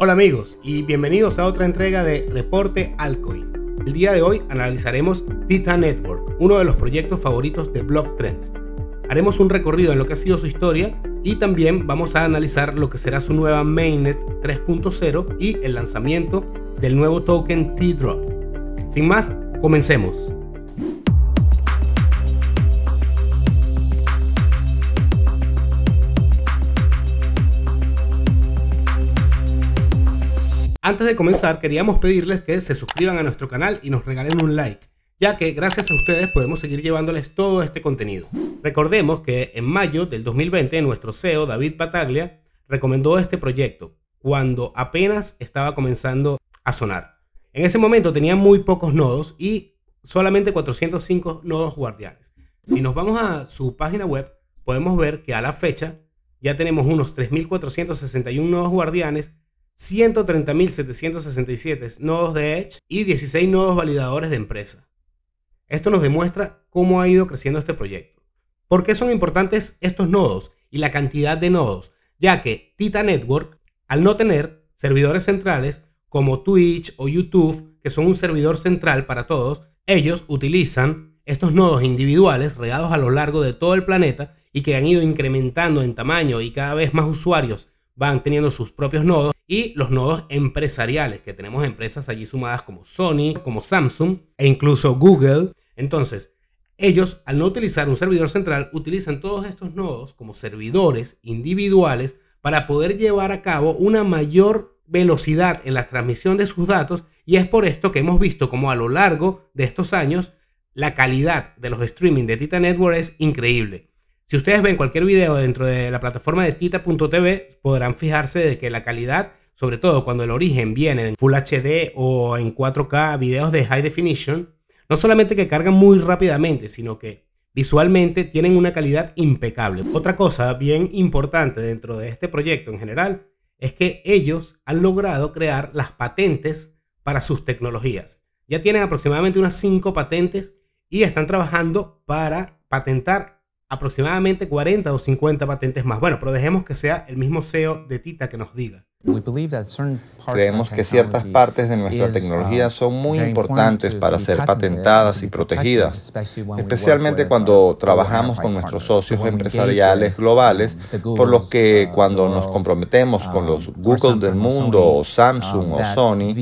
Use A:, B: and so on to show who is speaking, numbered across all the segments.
A: Hola amigos y bienvenidos a otra entrega de Reporte Altcoin. El día de hoy analizaremos Tita Network, uno de los proyectos favoritos de Block Trends. Haremos un recorrido en lo que ha sido su historia y también vamos a analizar lo que será su nueva mainnet 3.0 y el lanzamiento del nuevo token T-Drop. Sin más, comencemos. Antes de comenzar, queríamos pedirles que se suscriban a nuestro canal y nos regalen un like, ya que gracias a ustedes podemos seguir llevándoles todo este contenido. Recordemos que en mayo del 2020 nuestro CEO David Bataglia recomendó este proyecto cuando apenas estaba comenzando a sonar. En ese momento tenía muy pocos nodos y solamente 405 nodos guardianes. Si nos vamos a su página web, podemos ver que a la fecha ya tenemos unos 3.461 nodos guardianes 130.767 nodos de Edge y 16 nodos validadores de empresa. Esto nos demuestra cómo ha ido creciendo este proyecto. ¿Por qué son importantes estos nodos y la cantidad de nodos? Ya que Tita Network, al no tener servidores centrales como Twitch o YouTube, que son un servidor central para todos, ellos utilizan estos nodos individuales regados a lo largo de todo el planeta y que han ido incrementando en tamaño y cada vez más usuarios van teniendo sus propios nodos y los nodos empresariales, que tenemos empresas allí sumadas como Sony, como Samsung e incluso Google. Entonces, ellos al no utilizar un servidor central utilizan todos estos nodos como servidores individuales para poder llevar a cabo una mayor velocidad en la transmisión de sus datos y es por esto que hemos visto como a lo largo de estos años la calidad de los streaming de Tita Network es increíble. Si ustedes ven cualquier video dentro de la plataforma de tita.tv podrán fijarse de que la calidad sobre todo cuando el origen viene en Full HD o en 4K videos de High Definition, no solamente que cargan muy rápidamente, sino que visualmente tienen una calidad impecable. Otra cosa bien importante dentro de este proyecto en general es que ellos han logrado crear las patentes para sus tecnologías. Ya tienen aproximadamente unas 5 patentes y están trabajando para patentar aproximadamente 40 o 50 patentes más. Bueno, pero dejemos que sea el mismo CEO de Tita que nos diga. Creemos que ciertas
B: partes de nuestra uh, tecnología son muy importantes para ser patentadas y protegidas, especialmente cuando uh, trabajamos con nuestros socios empresariales globales, um, por los que uh, cuando nos comprometemos con los um, Google del mundo o Samsung um, o Sony,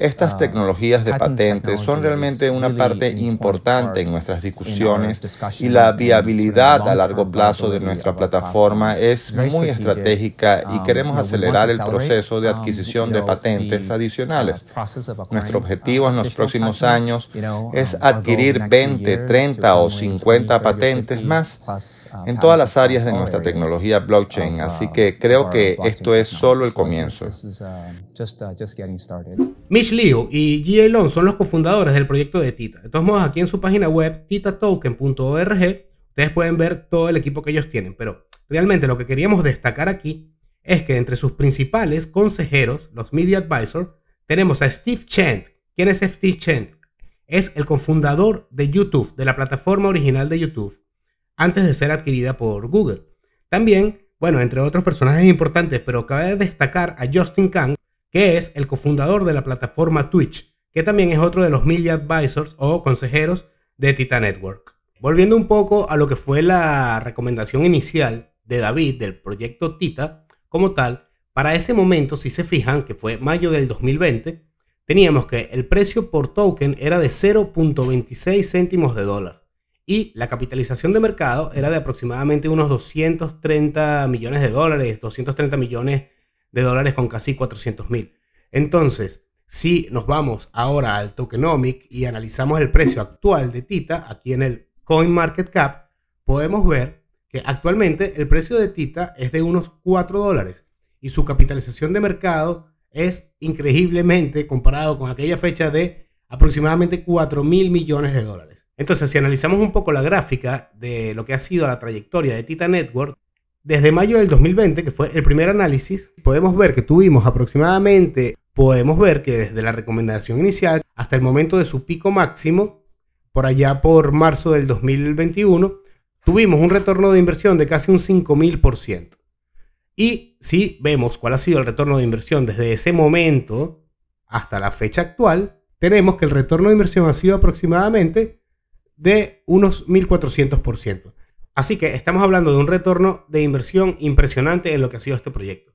B: estas tecnologías de patentes son realmente una parte importante en nuestras discusiones y la viabilidad a largo plazo de nuestra plataforma es muy estratégica y queremos acelerar el proceso proceso de um, adquisición de patentes adicionales. Uh, Nuestro uh, objetivo en los próximos años um, es adquirir 20, 30 o 50 patentes más uh, en todas las áreas de nuestra tecnología blockchain, así que creo que esto es solo el comienzo.
A: Mitch Leo y G. Elon son los cofundadores del proyecto de Tita. De todos modos, aquí en su página web, titatoken.org, ustedes pueden ver todo el equipo que ellos tienen, pero realmente lo que queríamos destacar aquí es que entre sus principales consejeros, los Media Advisors, tenemos a Steve Chen. ¿Quién es Steve Chen? Es el cofundador de YouTube, de la plataforma original de YouTube, antes de ser adquirida por Google. También, bueno, entre otros personajes importantes, pero cabe destacar a Justin Kang, que es el cofundador de la plataforma Twitch, que también es otro de los media advisors o consejeros de Tita Network. Volviendo un poco a lo que fue la recomendación inicial de David del proyecto Tita, como tal, para ese momento, si se fijan, que fue mayo del 2020, teníamos que el precio por token era de 0.26 céntimos de dólar y la capitalización de mercado era de aproximadamente unos 230 millones de dólares, 230 millones de dólares con casi 400 mil. Entonces, si nos vamos ahora al tokenomic y analizamos el precio actual de Tita aquí en el CoinMarketCap, podemos ver que actualmente el precio de Tita es de unos 4 dólares y su capitalización de mercado es increíblemente comparado con aquella fecha de aproximadamente 4 mil millones de dólares. Entonces, si analizamos un poco la gráfica de lo que ha sido la trayectoria de Tita Network, desde mayo del 2020, que fue el primer análisis, podemos ver que tuvimos aproximadamente, podemos ver que desde la recomendación inicial hasta el momento de su pico máximo, por allá por marzo del 2021, tuvimos un retorno de inversión de casi un 5.000%. Y si vemos cuál ha sido el retorno de inversión desde ese momento hasta la fecha actual, tenemos que el retorno de inversión ha sido aproximadamente de unos 1.400%. Así que estamos hablando de un retorno de inversión impresionante en lo que ha sido este proyecto.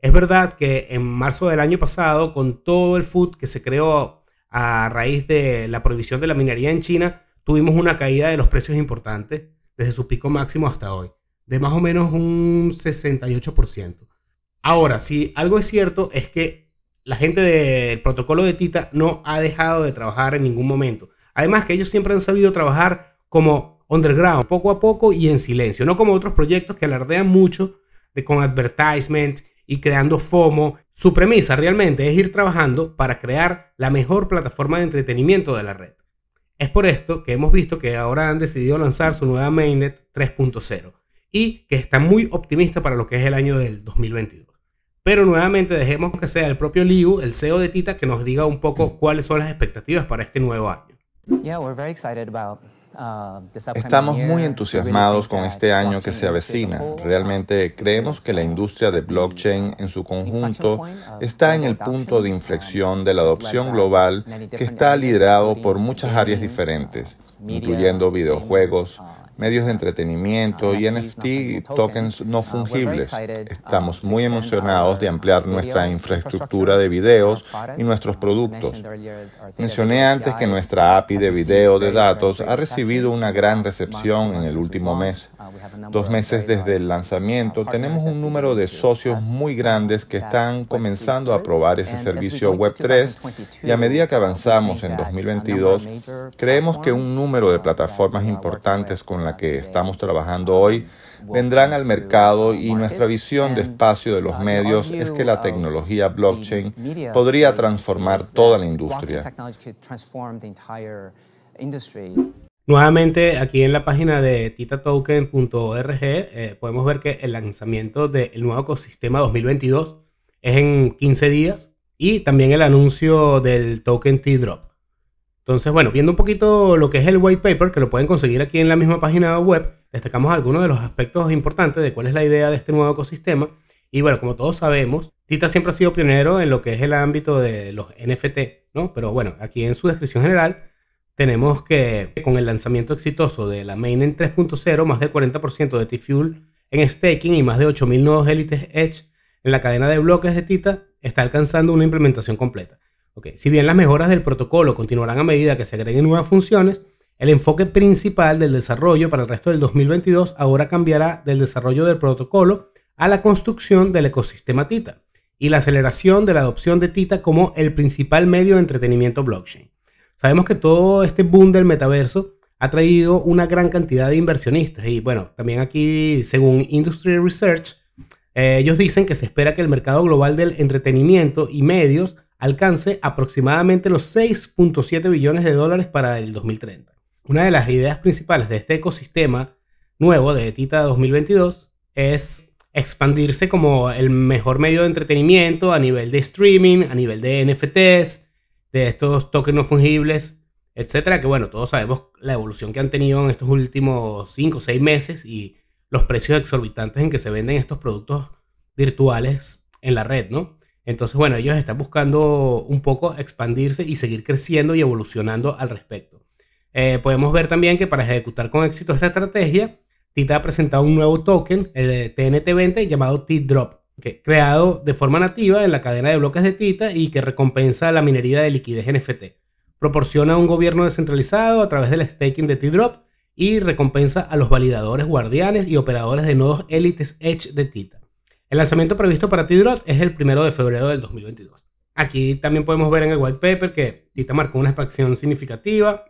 A: Es verdad que en marzo del año pasado, con todo el food que se creó a raíz de la prohibición de la minería en China, tuvimos una caída de los precios importantes desde su pico máximo hasta hoy, de más o menos un 68%. Ahora, si algo es cierto es que la gente del protocolo de Tita no ha dejado de trabajar en ningún momento. Además que ellos siempre han sabido trabajar como underground, poco a poco y en silencio, no como otros proyectos que alardean mucho de, con advertisement y creando FOMO. Su premisa realmente es ir trabajando para crear la mejor plataforma de entretenimiento de la red. Es por esto que hemos visto que ahora han decidido lanzar su nueva mainnet 3.0 y que está muy optimista para lo que es el año del 2022. Pero nuevamente dejemos que sea el propio Liu, el CEO de Tita, que nos diga un poco cuáles son las expectativas para este nuevo año.
B: Um, Estamos muy
A: entusiasmados
B: con este año que se avecina. Um, Realmente creemos que la industria de blockchain en su conjunto está en el punto de inflexión de la adopción global que está liderado por muchas áreas diferentes, uh, incluyendo videojuegos, medios de entretenimiento ah, y NFT tokens no ah, fungibles. Uh, estamos muy emocionados de ampliar nuestra infraestructura de videos uh, y nuestros productos. Mencioné antes que nuestra API de video de datos ha recibido una gran recepción en el último mes dos meses desde el lanzamiento, tenemos un número de socios muy grandes que están comenzando a probar ese servicio Web3 y a medida que avanzamos en 2022, creemos que un número de uh, plataformas importantes con las que estamos trabajando um, hoy vendrán al mercado y nuestra visión de espacio de los medios es que la tecnología blockchain podría transformar toda la industria.
A: Nuevamente, aquí en la página de titatoken.org eh, podemos ver que el lanzamiento del nuevo ecosistema 2022 es en 15 días y también el anuncio del token T-Drop. Entonces, bueno, viendo un poquito lo que es el white paper, que lo pueden conseguir aquí en la misma página web, destacamos algunos de los aspectos importantes de cuál es la idea de este nuevo ecosistema. Y bueno, como todos sabemos, Tita siempre ha sido pionero en lo que es el ámbito de los NFT, ¿no? Pero bueno, aquí en su descripción general tenemos que con el lanzamiento exitoso de la Mainnet 3.0, más del 40% de T-Fuel en staking y más de 8.000 nodos élites Edge en la cadena de bloques de Tita está alcanzando una implementación completa. Si bien las mejoras del protocolo continuarán a medida que se agreguen nuevas funciones, el enfoque principal del desarrollo para el resto del 2022 ahora cambiará del desarrollo del protocolo a la construcción del ecosistema Tita y la aceleración de la adopción de Tita como el principal medio de entretenimiento blockchain. Sabemos que todo este boom del metaverso ha traído una gran cantidad de inversionistas y bueno, también aquí, según Industry Research, eh, ellos dicen que se espera que el mercado global del entretenimiento y medios alcance aproximadamente los 6.7 billones de dólares para el 2030. Una de las ideas principales de este ecosistema nuevo de Tita 2022 es expandirse como el mejor medio de entretenimiento a nivel de streaming, a nivel de NFTs, de estos tokens no fungibles, etcétera, que bueno, todos sabemos la evolución que han tenido en estos últimos 5 o 6 meses y los precios exorbitantes en que se venden estos productos virtuales en la red, ¿no? Entonces, bueno, ellos están buscando un poco expandirse y seguir creciendo y evolucionando al respecto. Eh, podemos ver también que para ejecutar con éxito esta estrategia, Tita ha presentado un nuevo token, el TNT20, llamado T-Drop, creado de forma nativa en la cadena de bloques de Tita y que recompensa la minería de liquidez NFT. Proporciona un gobierno descentralizado a través del staking de T-Drop y recompensa a los validadores, guardianes y operadores de nodos élites Edge de Tita. El lanzamiento previsto para T-Drop es el 1 de febrero del 2022. Aquí también podemos ver en el white paper que Tita marcó una expansión significativa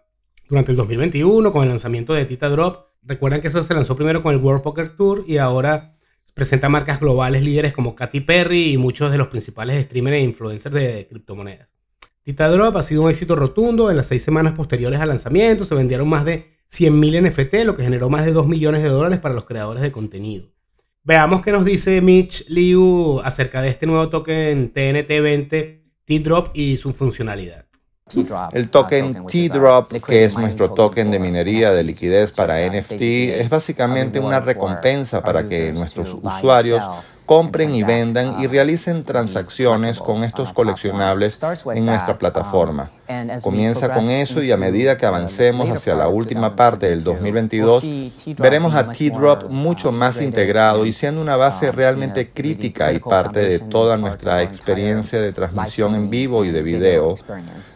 A: durante el 2021 con el lanzamiento de Tita Drop. Recuerden que eso se lanzó primero con el World Poker Tour y ahora presenta marcas globales líderes como Katy Perry y muchos de los principales streamers e influencers de criptomonedas. Titadrop ha sido un éxito rotundo. En las seis semanas posteriores al lanzamiento se vendieron más de 100.000 NFT, lo que generó más de 2 millones de dólares para los creadores de contenido. Veamos qué nos dice Mitch Liu acerca de este nuevo token TNT20 T-Drop y su funcionalidad. El
B: uh, token T-Drop, que es nuestro token de minería de liquidez para uh, NFT, es básicamente una recompensa para que nuestros usuarios compren y vendan y ah. realicen transacciones con estos ah, coleccionables en nuestra plataforma. Um, Comienza con eso y a medida que avancemos hacia la última parte del 2022, veremos a T-Drop mucho uh, más integrado y siendo una base uh, realmente crítica y parte de toda nuestra experiencia de transmisión en vivo y de video.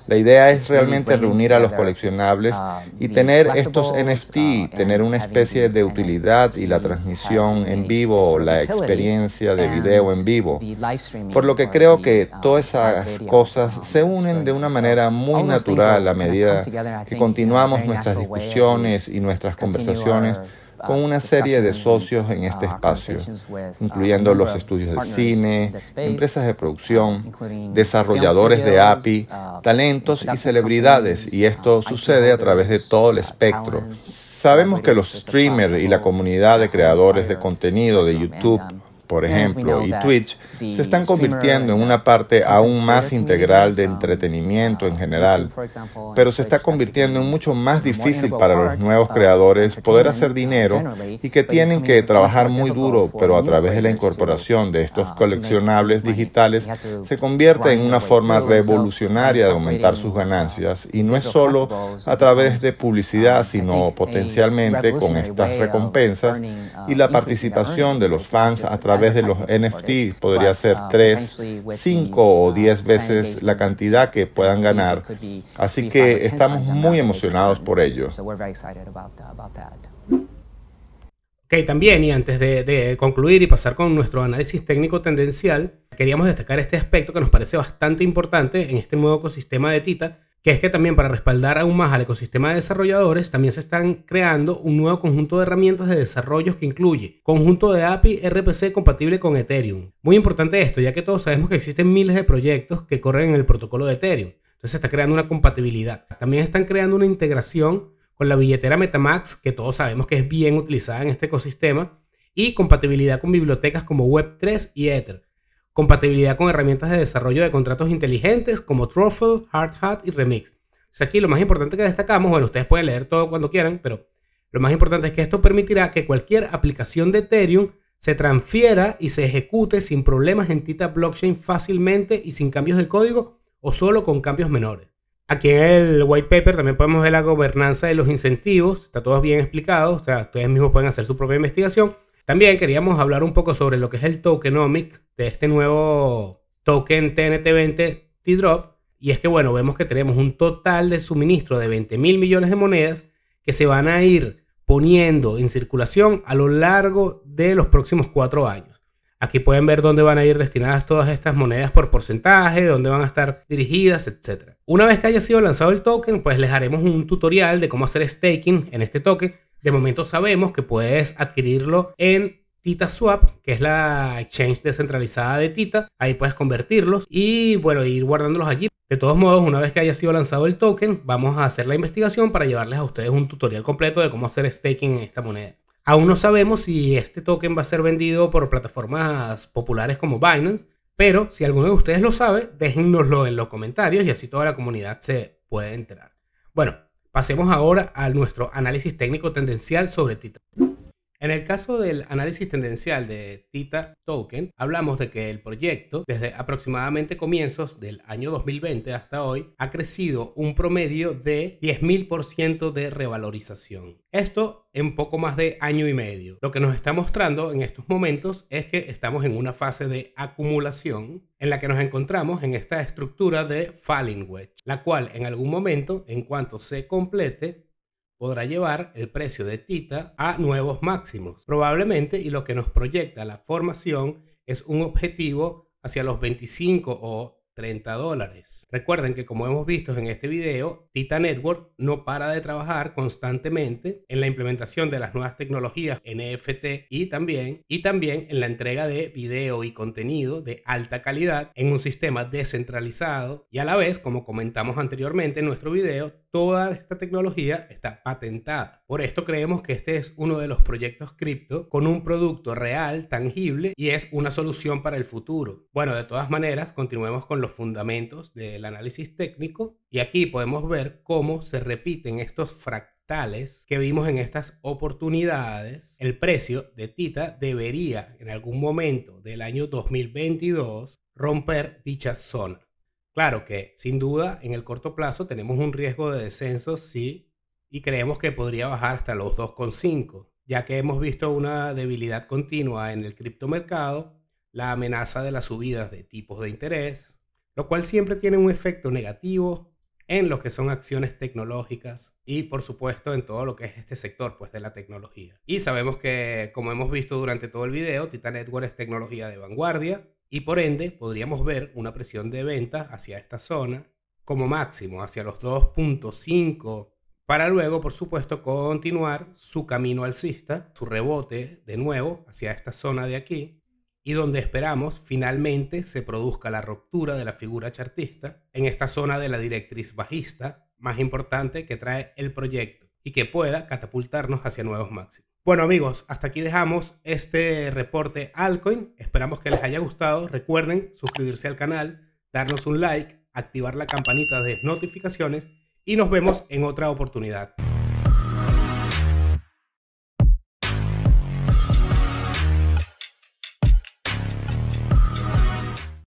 B: La idea es realmente reunir a los coleccionables um, y tener estos NFT, uh, tener una especie de utilidad y la transmisión en vivo, la experiencia de video en vivo, por lo que creo que uh, todas esas cosas um, se unen de una manera muy natural a medida que continuamos nuestras discusiones y nuestras conversaciones uh, con una serie de uh, socios en este espacio, incluyendo los estudios de cine, empresas de producción, desarrolladores de API, talentos y celebridades, y esto sucede a través de todo el espectro. Sabemos que los streamers y la comunidad de creadores de contenido de YouTube, um, por ejemplo, y Twitch se están convirtiendo en una parte aún más integral de um, entretenimiento en general, pero se está convirtiendo en mucho más difícil para los nuevos creadores poder hacer uh, dinero y que tienen que trabajar muy duro, pero a través de la incorporación de estos uh, coleccionables digitales se convierte en una forma revolucionaria de aumentar sus uh, ganancias y no es solo a través de um, publicidad, sino potencialmente con estas recompensas y la participación de los fans a través de los NFT podría ser 3, um, 5 o 10 um, veces la cantidad que puedan ganar. Así que estamos muy emocionados por ello. Uh,
A: ok, también, y antes de, de, concluir y pasar con nuestro análisis técnico tendencial, queríamos destacar este aspecto que nos parece bastante importante en este nuevo ecosistema de Tita, que es que también para respaldar aún más al ecosistema de desarrolladores, también se están creando un nuevo conjunto de herramientas de desarrollo que incluye conjunto de API RPC compatible con Ethereum. Muy importante esto, ya que todos sabemos que existen miles de proyectos que corren en el protocolo de Ethereum. Entonces se está creando una compatibilidad. También están creando una integración con la billetera Metamax, que todos sabemos que es bien utilizada en este ecosistema, y compatibilidad con bibliotecas como Web3 y Ether. Compatibilidad con herramientas de desarrollo de contratos inteligentes como Truffle, Hard y Remix. O sea, aquí lo más importante que destacamos, bueno, ustedes pueden leer todo cuando quieran, pero lo más importante es que esto permitirá que cualquier aplicación de Ethereum se transfiera y se ejecute sin problemas en Tita Blockchain fácilmente y sin cambios de código o solo con cambios menores. Aquí en el white paper también podemos ver la gobernanza de los incentivos, está todo bien explicado, o sea, ustedes mismos pueden hacer su propia investigación, también queríamos hablar un poco sobre lo que es el tokenomics de este nuevo token TNT20 T-Drop. Y es que, bueno, vemos que tenemos un total de suministro de 20 mil millones de monedas que se van a ir poniendo en circulación a lo largo de los próximos cuatro años. Aquí pueden ver dónde van a ir destinadas todas estas monedas por porcentaje, dónde van a estar dirigidas, etc. Una vez que haya sido lanzado el token, pues les haremos un tutorial de cómo hacer staking en este token de momento sabemos que puedes adquirirlo en TitaSwap, que es la exchange descentralizada de Tita. Ahí puedes convertirlos y bueno, ir guardándolos allí. De todos modos, una vez que haya sido lanzado el token, vamos a hacer la investigación para llevarles a ustedes un tutorial completo de cómo hacer staking en esta moneda. Aún no sabemos si este token va a ser vendido por plataformas populares como Binance, pero si alguno de ustedes lo sabe, déjennoslo en los comentarios y así toda la comunidad se puede enterar. Bueno, Pasemos ahora a nuestro análisis técnico tendencial sobre Titan. En el caso del análisis tendencial de Tita Token, hablamos de que el proyecto, desde aproximadamente comienzos del año 2020 hasta hoy, ha crecido un promedio de 10.000% de revalorización. Esto en poco más de año y medio. Lo que nos está mostrando en estos momentos es que estamos en una fase de acumulación en la que nos encontramos en esta estructura de Falling Wedge, la cual en algún momento, en cuanto se complete, podrá llevar el precio de Tita a nuevos máximos, probablemente, y lo que nos proyecta la formación es un objetivo hacia los 25 o 30 dólares. Recuerden que como hemos visto en este video, Tita Network no para de trabajar constantemente en la implementación de las nuevas tecnologías NFT y también, y también en la entrega de video y contenido de alta calidad en un sistema descentralizado y a la vez, como comentamos anteriormente en nuestro video, toda esta tecnología está patentada. Por esto creemos que este es uno de los proyectos cripto con un producto real, tangible y es una solución para el futuro. Bueno, de todas maneras, continuemos con los fundamentos del análisis técnico y aquí podemos ver cómo se repiten estos fractales que vimos en estas oportunidades. El precio de Tita debería en algún momento del año 2022 romper dicha zona. Claro que sin duda en el corto plazo tenemos un riesgo de descenso sí y creemos que podría bajar hasta los 2,5 ya que hemos visto una debilidad continua en el criptomercado, la amenaza de las subidas de tipos de interés, lo cual siempre tiene un efecto negativo en lo que son acciones tecnológicas y por supuesto en todo lo que es este sector pues de la tecnología. Y sabemos que como hemos visto durante todo el video, Titan Network es tecnología de vanguardia y por ende podríamos ver una presión de venta hacia esta zona como máximo hacia los 2.5 para luego por supuesto continuar su camino alcista, su rebote de nuevo hacia esta zona de aquí y donde esperamos finalmente se produzca la ruptura de la figura chartista en esta zona de la directriz bajista más importante que trae el proyecto y que pueda catapultarnos hacia nuevos máximos. Bueno amigos, hasta aquí dejamos este reporte Alcoin. Esperamos que les haya gustado. Recuerden suscribirse al canal, darnos un like, activar la campanita de notificaciones y nos vemos en otra oportunidad.